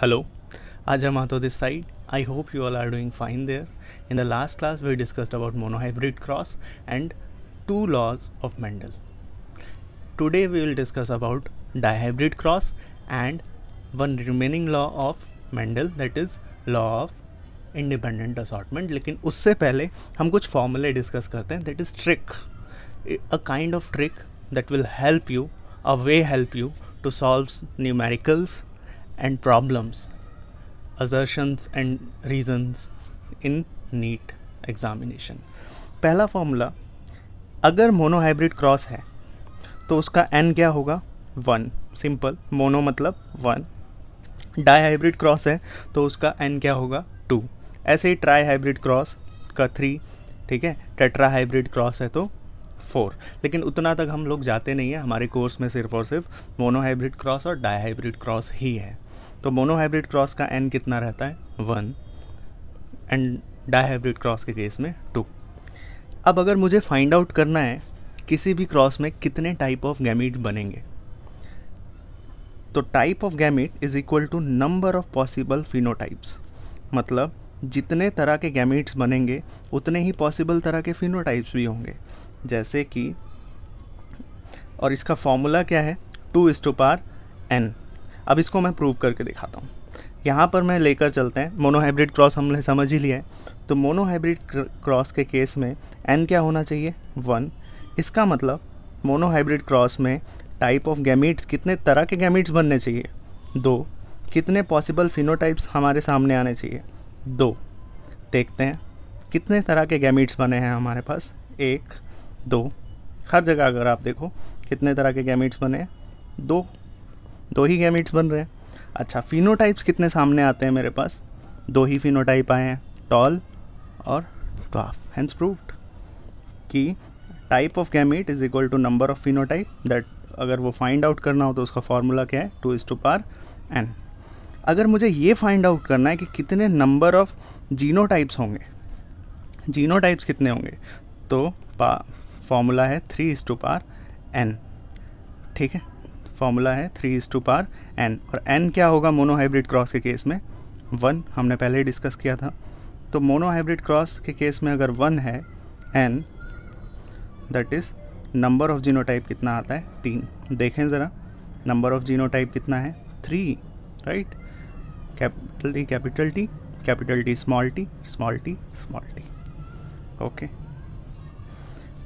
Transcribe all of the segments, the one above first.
Hello आज हम आते this side I hope you all are doing fine there in the last class we discussed about monohybrid cross and two laws of Mendel today we will discuss about dihybrid cross and one remaining law of Mendel that is law of independent assortment लेकिन उससे पहले हम कुछ फॉर्मूले discuss करते हैं that is trick a kind of trick that will help you a way help you to solve numericals and problems assertions and reasons in NEET examination पहला formula अगर मोनोहाइब्रिड क्रॉस है तो उसका एन क्या होगा वन सिंपल मोनो मतलब one dihybrid cross है तो उसका एन क्या होगा टू ऐसे ही ट्राई हाइब्रिड क्रॉस का थ्री ठीक है टेट्रा हाइब्रिड क्रॉस है तो फोर लेकिन उतना तक हम लोग जाते नहीं हैं हमारे कोर्स में सिर्फ और सिर्फ मोनो हाइब्रिड क्रॉस और डाई हाइब्रिड क्रॉस ही है तो मोनोहाइब्रिड क्रॉस का एन कितना रहता है वन एंड डाईहाइब्रिड क्रॉस के केस में टू अब अगर मुझे फाइंड आउट करना है किसी भी क्रॉस में कितने टाइप ऑफ गैमिट बनेंगे तो type of gamete is equal to number of possible phenotypes मतलब जितने तरह के गैमिट्स बनेंगे उतने ही पॉसिबल तरह के फिनोटाइप्स भी होंगे जैसे कि और इसका फॉर्मूला क्या है टू इस टू पार एन अब इसको मैं प्रूव करके दिखाता हूँ यहाँ पर मैं लेकर चलते हैं मोनोहाइब्रिड क्रॉस हमने समझ ही लिया है तो मोनोहाइब्रिड क्रॉस के केस में एन क्या होना चाहिए वन इसका मतलब मोनोहाइब्रिड क्रॉस में टाइप ऑफ गैमिट्स कितने तरह के गैमिट्स बनने चाहिए दो कितने पॉसिबल फिनोटाइप्स हमारे सामने आने चाहिए दो देखते हैं कितने तरह के गैमिट्स बने हैं हमारे पास एक दो हर जगह अगर आप देखो कितने तरह के गैमिट्स बने हैं दो दो ही गैमिट्स बन रहे हैं अच्छा फिनोटाइप्स कितने सामने आते हैं मेरे पास दो ही फिनोटाइप आए हैं टॉल और ड्वाफ हैंस प्रूव्ड कि type of gamete is equal to number of phenotype that अगर वो फाइंड आउट करना हो तो उसका फार्मूला क्या है two is two power n अगर मुझे ये फाइंड आउट करना है कि कितने नंबर ऑफ जीनो होंगे जीनो कितने होंगे तो पा फॉर्मूला है three is two power n ठीक है फॉर्मूला है three is two power n और एन क्या होगा मोनोहाइब्रिड क्रॉस के केस में वन हमने पहले ही डिस्कस किया था तो मोनोहाइब्रिड क्रॉस के केस में अगर वन है n that is number of genotype कितना आता है तीन देखें ज़रा नंबर ऑफ जीनोटाइप कितना है three right capital T capital T capital T small T small T small T okay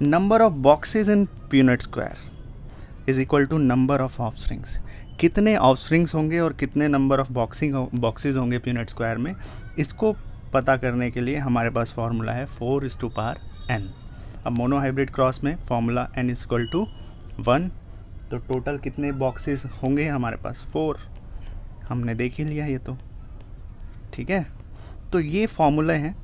number of boxes in Punnett square is equal to number of strings कितने of strings होंगे और कितने number of boxing boxes होंगे unit square में इसको पता करने के लिए हमारे पास फार्मूला है four is two power n अब मोनोहाइब्रिड क्रॉस में formula n is equal to one तो टोटल कितने बॉक्सेस होंगे हमारे पास फोर हमने देख ही लिया ये तो ठीक है तो ये फार्मूले हैं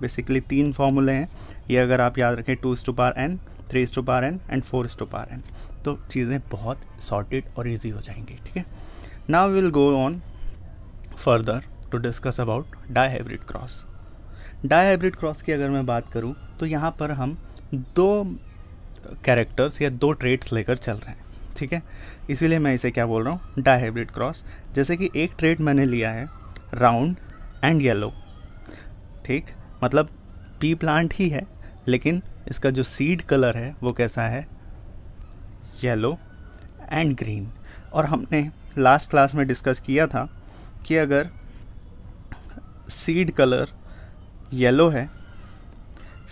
बेसिकली तीन फार्मूले हैं ये अगर आप याद रखें two two power n three two power n and four two power n तो चीज़ें बहुत सॉर्टेड और ईजी हो जाएंगी ठीक है now will go on further to discuss about dihybrid cross dihybrid cross की अगर मैं बात करूँ तो यहाँ पर हम दो कैरेक्टर्स या दो ट्रेड्स लेकर चल रहे हैं ठीक है इसीलिए मैं इसे क्या बोल रहा हूँ डाई हाइब्रिड क्रॉस जैसे कि एक ट्रेड मैंने लिया है राउंड एंड येलो ठीक मतलब पी प्लांट ही है लेकिन इसका जो सीड कलर है वो कैसा है येलो एंड ग्रीन और हमने लास्ट क्लास में डिस्कस किया था कि अगर सीड कलर येलो है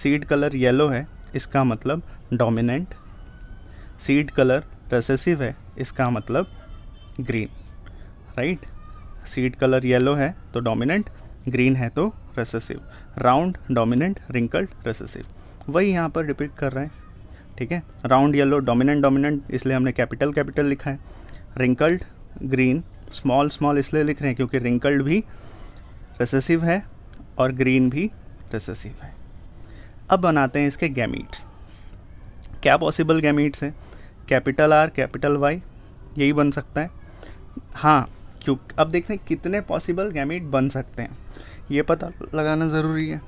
सीड कलर येलो है इसका मतलब डोमिनेंट सीड कलर रेसेसिव है इसका मतलब green right seed colour yellow है तो डोमिनेंट ग्रीन है तो recessive round dominant wrinkled recessive वही यहाँ पर रिपीट कर रहे हैं ठीक है राउंड येलो डोमिनेंट डोमिनेंट इसलिए हमने कैपिटल कैपिटल लिखा है रिंकल्ड ग्रीन स्मॉल स्मॉल इसलिए लिख रहे हैं क्योंकि रिंकल्ड भी रेसेसिव है और ग्रीन भी रेसेसिव है अब बनाते हैं इसके गैमीट्स क्या पॉसिबल गैमीट्स हैं कैपिटल आर कैपिटल वाई यही बन सकता है हाँ क्यों अब देखते हैं कितने पॉसिबल गैमीट बन सकते हैं ये पता लगाना ज़रूरी है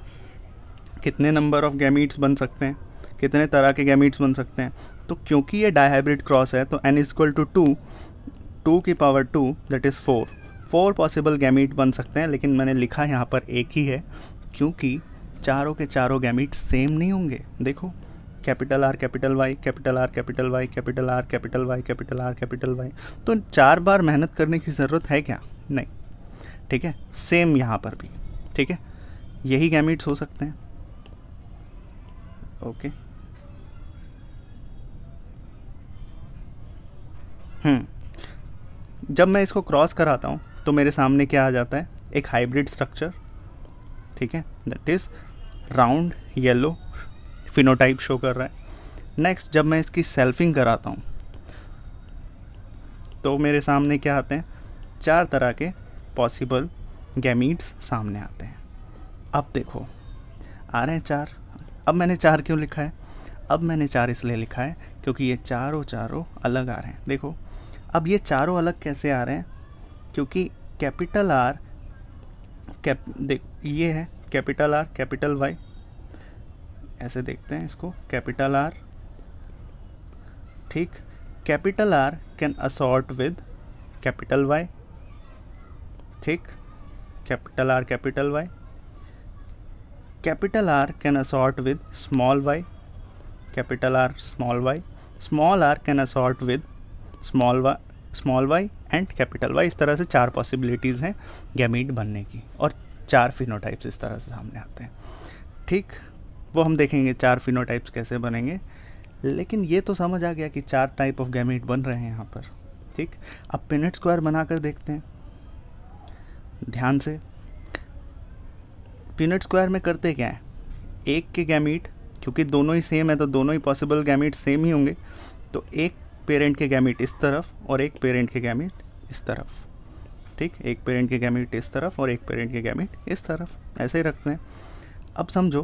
कितने नंबर ऑफ गैमीट्स बन सकते हैं कितने तरह के गैमिट्स बन सकते हैं तो क्योंकि ये डाईहाइब्रिड क्रॉस है तो n equal to two two की power two that is four four possible gamete बन सकते हैं लेकिन मैंने लिखा यहाँ पर एक ही है क्योंकि चारों के चारों गैमिट सेम नहीं होंगे देखो capital R capital Y capital R capital Y capital R capital Y capital R capital Y तो चार बार मेहनत करने की ज़रूरत है क्या नहीं ठीक है सेम यहाँ पर भी ठीक है यही गैमिट्स हो सकते हैं ओके okay. हम्म। जब मैं इसको क्रॉस कराता हूँ तो मेरे सामने क्या आ जाता है एक हाइब्रिड स्ट्रक्चर ठीक है that is round yellow phenotype show कर रहा है नेक्स्ट जब मैं इसकी सेल्फिंग कराता हूँ तो मेरे सामने क्या आते हैं चार तरह के पॉसिबल गैमीट्स सामने आते हैं अब देखो आ रहे हैं चार अब मैंने चार क्यों लिखा है अब मैंने चार इसलिए लिखा है क्योंकि ये चारों चारों अलग आ रहे हैं देखो अब ये चारों अलग कैसे आ रहे हैं क्योंकि कैपिटल आर कैप देख ये है कैपिटल आर कैपिटल वाई ऐसे देखते हैं इसको कैपिटल आर ठीक capital R can assort with capital Y ठीक capital R capital Y capital R can assort with small Y capital R small Y small R can assort with small Y small Y and capital Y इस तरह से चार possibilities हैं gamete बनने की और चार फिनोटाइप्स इस तरह से सामने आते हैं ठीक वो हम देखेंगे चार फिनोटाइप्स कैसे बनेंगे लेकिन ये तो समझ आ गया कि चार टाइप ऑफ गैमीट बन रहे हैं यहाँ पर ठीक अब पिनट स्क्वायर बना कर देखते हैं ध्यान से पिनट स्क्वायर में करते क्या है एक के गैमीट क्योंकि दोनों ही सेम है तो दोनों ही पॉसिबल गैमीट सेम ही होंगे तो एक पेरेंट के गैमिट इस तरफ और एक पेरेंट के गैमिट इस तरफ ठीक एक पेरेंट के गैमिट इस तरफ और एक पेरेंट के गैमिट इस तरफ ऐसे ही रखते हैं अब समझो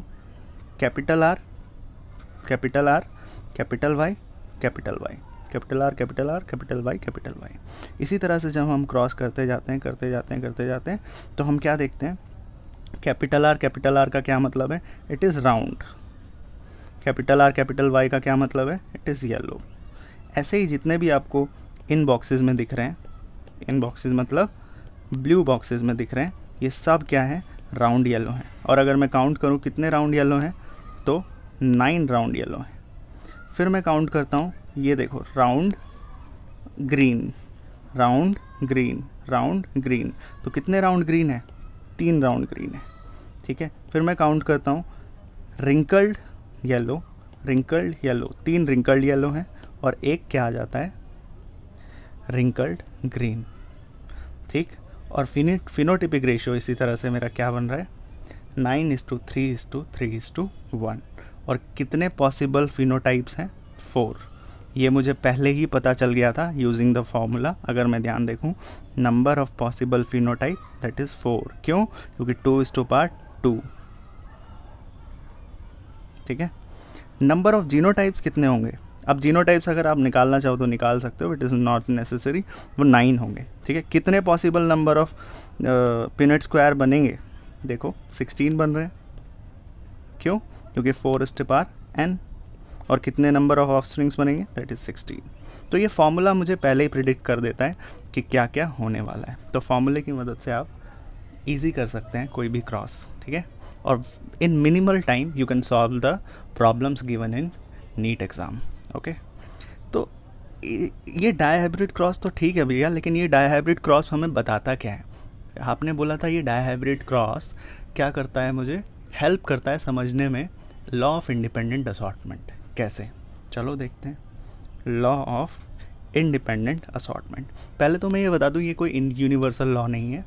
capital R capital R capital Y capital Y capital R capital R capital Y capital Y इसी तरह से जब हम क्रॉस करते जाते हैं करते जाते हैं करते जाते हैं तो हम क्या देखते हैं कैपिटल आर कैपिटल आर का क्या मतलब है it is round capital R capital Y का क्या मतलब है इट इज़ येलो ऐसे ही जितने भी आपको इन बॉक्सेस में दिख रहे हैं इन बॉक्सेस मतलब ब्लू बॉक्सेस में दिख रहे हैं ये सब क्या हैं राउंड येलो हैं और अगर मैं काउंट करूँ कितने राउंड येलो हैं तो नाइन राउंड येलो हैं फिर मैं काउंट करता हूँ ये देखो round green round green round green तो कितने राउंड ग्रीन है तीन राउंड ग्रीन है ठीक है फिर मैं काउंट करता हूँ रिंकल्ड येलो रिंकल्ड येलो तीन रिंकल्ड येलो हैं और एक क्या आ जाता है रिंकल्ड ग्रीन ठीक और फिनिट फिनोटिपिक रेशियो इसी तरह से मेरा क्या बन रहा है nine is to three is to three is to one और कितने पॉसिबल फिनोटाइप्स हैं फोर ये मुझे पहले ही पता चल गया था यूजिंग द फॉर्मूला अगर मैं ध्यान देखूं number of possible phenotype that is four क्यों क्योंकि two is two power two ठीक है नंबर ऑफ जीनोटाइप्स कितने होंगे अब जीनोटाइप्स अगर आप निकालना चाहो तो निकाल सकते हो इट इज़ नॉट नेसेसरी वो नाइन होंगे ठीक है कितने possible number of Punnett square बनेंगे देखो सिक्सटीन बन रहे हैं क्यों क्योंकि फोर स्टिप आर एन और कितने नंबर ऑफ ऑफ स्ट्रिंग्स बनेंगे दैट इज़ सिक्सटीन तो ये फार्मूला मुझे पहले ही प्रिडिक्ट कर देता है कि क्या क्या होने वाला है तो फार्मूले की मदद से आप ईजी कर सकते हैं कोई भी क्रॉस ठीक है और in minimal time you can solve the problems given in NEET exam okay तो ये डाई हाइब्रिड क्रॉस तो ठीक है भैया लेकिन ये डाई हाइब्रिड क्रॉस हमें बताता क्या है आपने बोला था ये डाई हाइब्रिड क्रॉस क्या करता है मुझे हेल्प करता है समझने में लॉ ऑफ इंडिपेंडेंट असॉटमेंट कैसे चलो देखते हैं लॉ ऑफ इंडिपेंडेंट असॉटमेंट पहले तो मैं ये बता दूँ ये कोई यूनिवर्सल लॉ नहीं है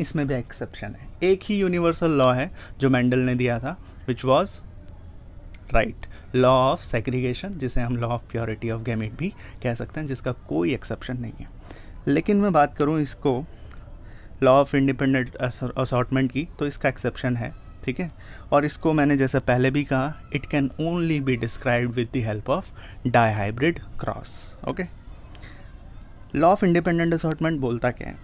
इसमें भी एक्सेप्शन है एक ही यूनिवर्सल लॉ है जो मैंडल ने दिया था which was right law of segregation जिसे हम law of purity of gamete भी कह सकते हैं जिसका कोई एक्सेप्शन नहीं है लेकिन मैं बात करूँ इसको लॉ ऑफ इंडिपेंडेंट असॉटमेंट की तो इसका एक्सेप्शन है ठीक है और इसको मैंने जैसे पहले भी कहा it can only be describe with the help of dihybrid cross okay law of independent assortment बोलता क्या है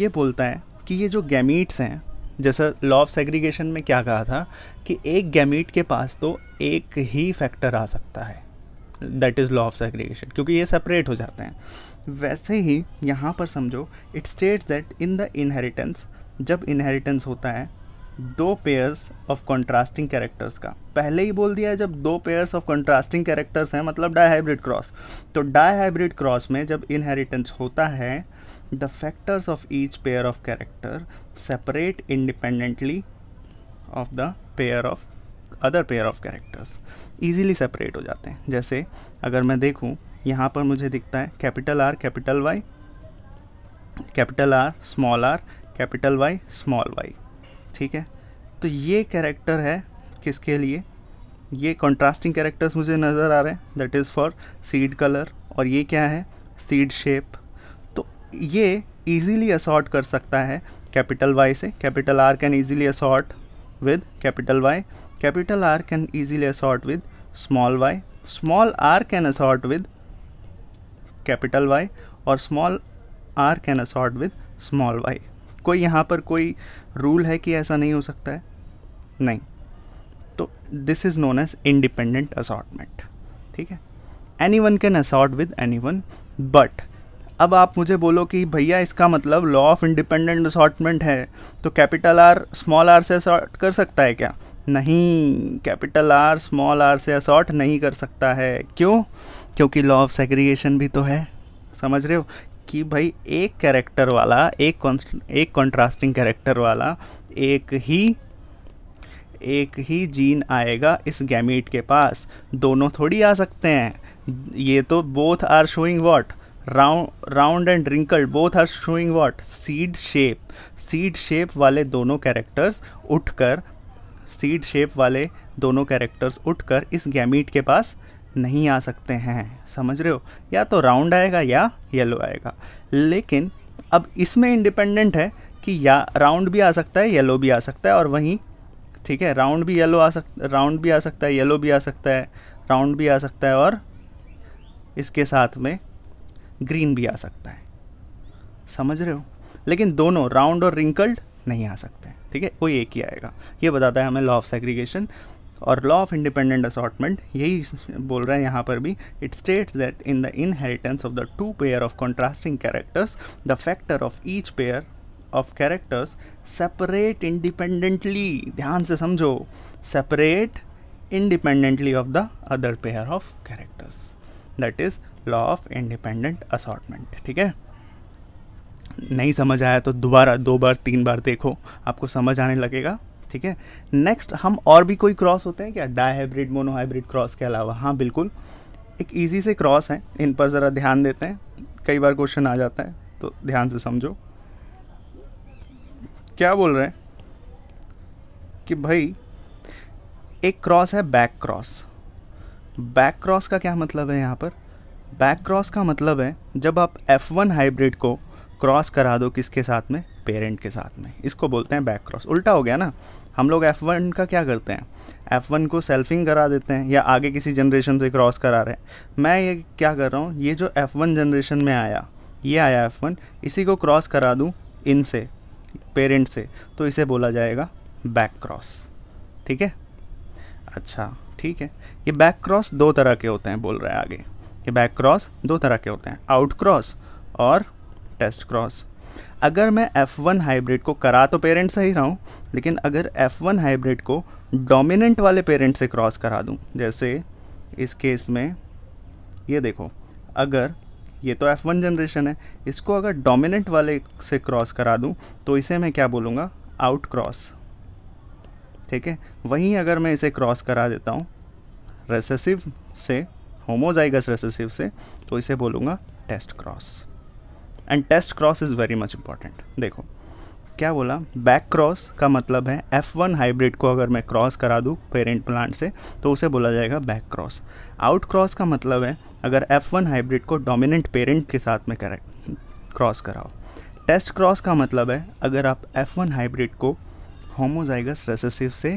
ये बोलता है कि ये जो गैमीट्स हैं जैसा लॉ ऑफ सेग्रीगेशन में क्या कहा था कि एक गैमीट के पास तो एक ही फैक्टर आ सकता है that is law of segregation क्योंकि ये सेपरेट हो जाते हैं वैसे ही यहाँ पर समझो it states that in the inheritance जब इनहेरिटेंस होता है दो पेयर्स ऑफ कॉन्ट्रास्टिंग कैरेक्टर्स का पहले ही बोल दिया है जब दो पेयर्स ऑफ कॉन्ट्रास्टिंग कैरेक्टर्स हैं मतलब डाई हाइब्रिड क्रॉस तो डाई हाइब्रिड क्रॉस में जब इनहेरिटेंस होता है the factors of each pair of character separate independently of the pair of other pair of characters easily separate हो जाते हैं जैसे अगर मैं देखूँ यहाँ पर मुझे दिखता है capital R capital Y capital R small R capital Y small Y ठीक है तो ये कैरेक्टर है किसके लिए ये कॉन्ट्रास्टिंग कैरेक्टर्स मुझे नज़र आ रहे हैं that is for seed colour और ये क्या है सीड शेप ये ईजीली असॉर्ट कर सकता है कैपिटल वाई से capital R can easily assort with capital Y capital R can easily assort with small Y small R can assort with capital Y और small R can assort with small Y कोई यहाँ पर कोई rule है कि ऐसा नहीं हो सकता है नहीं तो this is known as independent assortment ठीक है any one can assort with any one but अब आप मुझे बोलो कि भैया इसका मतलब लॉ ऑफ इंडिपेंडेंट असॉटमेंट है तो कैपिटल आर स्मॉल आर से असॉट कर सकता है क्या नहीं कैपिटल आर स्मॉल आर से असॉट नहीं कर सकता है क्यों क्योंकि लॉ ऑफ सेग्रीगेशन भी तो है समझ रहे हो कि भाई एक कैरेक्टर वाला एक एक कॉन्ट्रास्टिंग कैरेक्टर वाला एक ही एक ही जीन आएगा इस गैमेट के पास दोनों थोड़ी आ सकते हैं ये तो both are showing what round round and wrinkled both are showing what seed shape seed shape वाले दोनों कैरेक्टर्स उठकर सीड शेप वाले दोनों कैरेक्टर्स उठकर इस गैमीट के पास नहीं आ सकते हैं समझ रहे हो या तो राउंड आएगा या येलो आएगा लेकिन अब इसमें इंडिपेंडेंट है कि या राउंड भी आ सकता है येलो भी आ सकता है और वहीं ठीक है राउंड भी येलो आ सक राउंड भी आ सकता है येलो भी आ सकता है राउंड भी आ सकता है और इसके साथ में ग्रीन भी आ सकता है समझ रहे हो लेकिन दोनों राउंड और रिंकल्ड नहीं आ सकते ठीक है कोई एक ही आएगा ये बताता है हमें लॉ ऑफ सेग्रीगेशन और लॉ ऑफ इंडिपेंडेंट असॉटमेंट यही बोल रहे हैं यहाँ पर भी it states that in the inheritance of the two pair of contrasting characters the factor of each pair of characters separate independently ध्यान से समझो separate independently of the other pair of characters that is law of independent assortment ठीक है नहीं समझ आया तो दोबारा दो बार तीन बार देखो आपको समझ आने लगेगा ठीक है नेक्स्ट हम और भी कोई क्रॉस होते हैं क्या डायहाइब्रिड मोनोहाइब्रिड क्रॉस के अलावा हाँ बिल्कुल एक ईजी से क्रॉस है इन पर ज़रा ध्यान देते हैं कई बार क्वेश्चन आ जाता है तो ध्यान से समझो क्या बोल रहे हैं कि भाई एक क्रॉस है बैक क्रॉस बैक क्रॉस का क्या मतलब है यहाँ पर बैक क्रॉस का मतलब है जब आप F1 हाइब्रिड को क्रॉस करा दो किसके साथ में पेरेंट के साथ में इसको बोलते हैं बैक क्रॉस उल्टा हो गया ना हम लोग F1 का क्या करते हैं F1 को सेल्फिंग करा देते हैं या आगे किसी जनरेशन से क्रॉस करा रहे हैं मैं ये क्या कर रहा हूँ ये जो F1 जनरेशन में आया ये आया F1 इसी को क्रॉस करा दूँ इनसे पेरेंट से तो इसे बोला जाएगा बैक क्रॉस ठीक है अच्छा ठीक है ये बैक क्रॉस दो तरह के होते हैं बोल रहे हैं आगे ये बैक क्रॉस दो तरह के होते हैं आउट क्रॉस और टेस्ट क्रॉस अगर मैं F1 हाइब्रिड को करा तो पेरेंट सही रहा हूँ लेकिन अगर F1 हाइब्रिड को डोमिनेंट वाले पेरेंट से क्रॉस करा दूँ जैसे इस केस में ये देखो अगर ये तो F1 जनरेशन है इसको अगर डोमिनेंट वाले से क्रॉस करा दूँ तो इसे मैं क्या बोलूँगा आउट क्रॉस ठीक है वहीं अगर मैं इसे क्रॉस करा देता हूँ रेसेसिव से होमोजाइगस रेसेसिव से तो इसे बोलूँगा test cross and test cross is very much important देखो क्या बोला बैक क्रॉस का मतलब है एफ़ वन हाइब्रिड को अगर मैं क्रॉस करा दूँ पेरेंट प्लांट से तो उसे बोला जाएगा बैक क्रॉस आउट क्रॉस का मतलब है अगर एफ़ वन हाइब्रिड को डोमिनेंट पेरेंट के साथ में करेक्ट क्रॉस कराओ टेस्ट क्रॉस का मतलब है अगर आप एफ़ वन हाइब्रिड को होमोजाइगस रेसेसिव से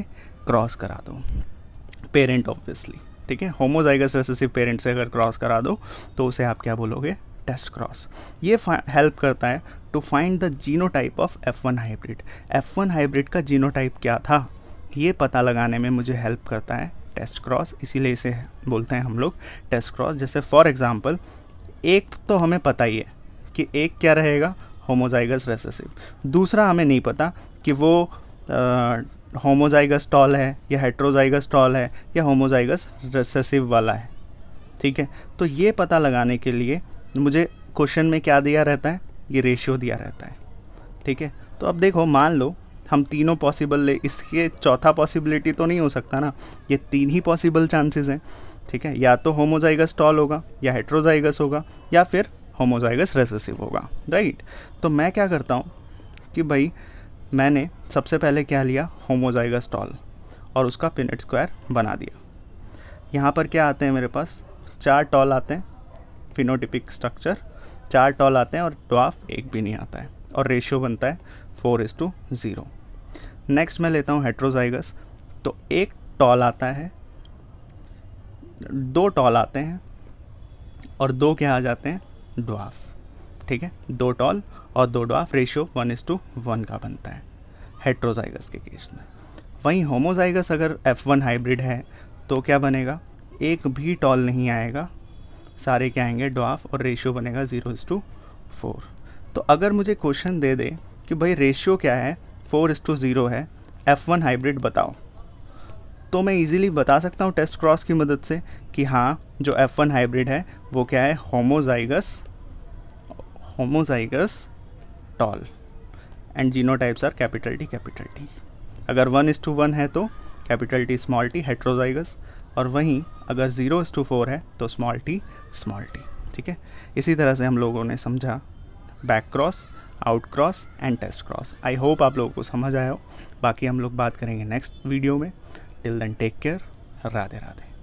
क्रॉस करा दो पेरेंट ऑब्वियसली ठीक है होमोजाइगस रेसेसिव पेरेंट से अगर क्रॉस करा दो तो उसे आप क्या बोलोगे टेस्ट क्रॉस ये हेल्प करता है to find the genotype of F one hybrid F one hybrid का जीनोटाइप क्या था ये पता लगाने में मुझे हेल्प करता है टेस्ट क्रॉस इसीलिए इसे बोलते हैं हम लोग टेस्ट क्रॉस जैसे फॉर एग्ज़ाम्पल एक तो हमें पता ही है कि एक क्या रहेगा होमोजाइगस रेसेसिव दूसरा हमें नहीं पता कि वो होमोजाइगस टॉल है या हेट्रोजाइगस टॉल है या होमोजाइगस रेसेसिव वाला है ठीक है तो ये पता लगाने के लिए मुझे क्वेश्चन में क्या दिया रहता है ये रेशियो दिया रहता है ठीक है तो अब देखो मान लो हम तीनों पॉसिबल ले इसके चौथा पॉसिबिलिटी तो नहीं हो सकता ना ये तीन ही पॉसिबल चांसेस हैं ठीक है या तो होमोजाइगस टॉल होगा या हेट्रोजाइगस होगा या फिर होमोजाइगस रेसेसिव होगा राइट तो मैं क्या करता हूँ कि भाई मैंने सबसे पहले क्या लिया होमोजाइगा स्टॉल और उसका पिनट स्क्वायर बना दिया यहाँ पर क्या आते हैं मेरे पास चार टॉल आते हैं फिनोटिपिक स्ट्रक्चर चार टॉल आते हैं और ड्वाफ एक भी नहीं आता है और रेशियो बनता है four is to zero next मैं लेता हूँ हेट्रोजाइगस तो एक टॉल आता है दो टॉल आते हैं और दो क्या आ जाते हैं ड्वाफ ठीक है दो टॉल और दो dwarf ratio one is to one का बनता है हेट्रोजाइगस के केस में वहीं होमोजाइगस अगर एफ़ वन हाइब्रिड है तो क्या बनेगा एक भी टॉल नहीं आएगा सारे क्या आएंगे डॉफ और रेशियो बनेगा ज़ीरो इज़ टू फोर तो अगर मुझे क्वेश्चन दे दे कि भाई रेशियो क्या है फोर इज़ टू ज़ीरो है एफ़ वन हाइब्रिड बताओ तो मैं इजीली बता सकता हूँ टेस्ट क्रॉस की मदद से कि हाँ जो एफ़ वन हाइब्रिड है वो क्या है homozygous homozygous tall and genotypes are capital T capital T अगर वन इज टू वन है तो capital T small T heterozygous और वहीं अगर ज़ीरो इज टू फोर है तो स्मॉल टी स्मॉल टी ठीक है इसी तरह से हम लोगों ने समझा back cross out cross and test cross I hope आप लोगों को समझ आया हो बाकी हम लोग बात करेंगे नेक्स्ट वीडियो में till then take care Radhe Radhe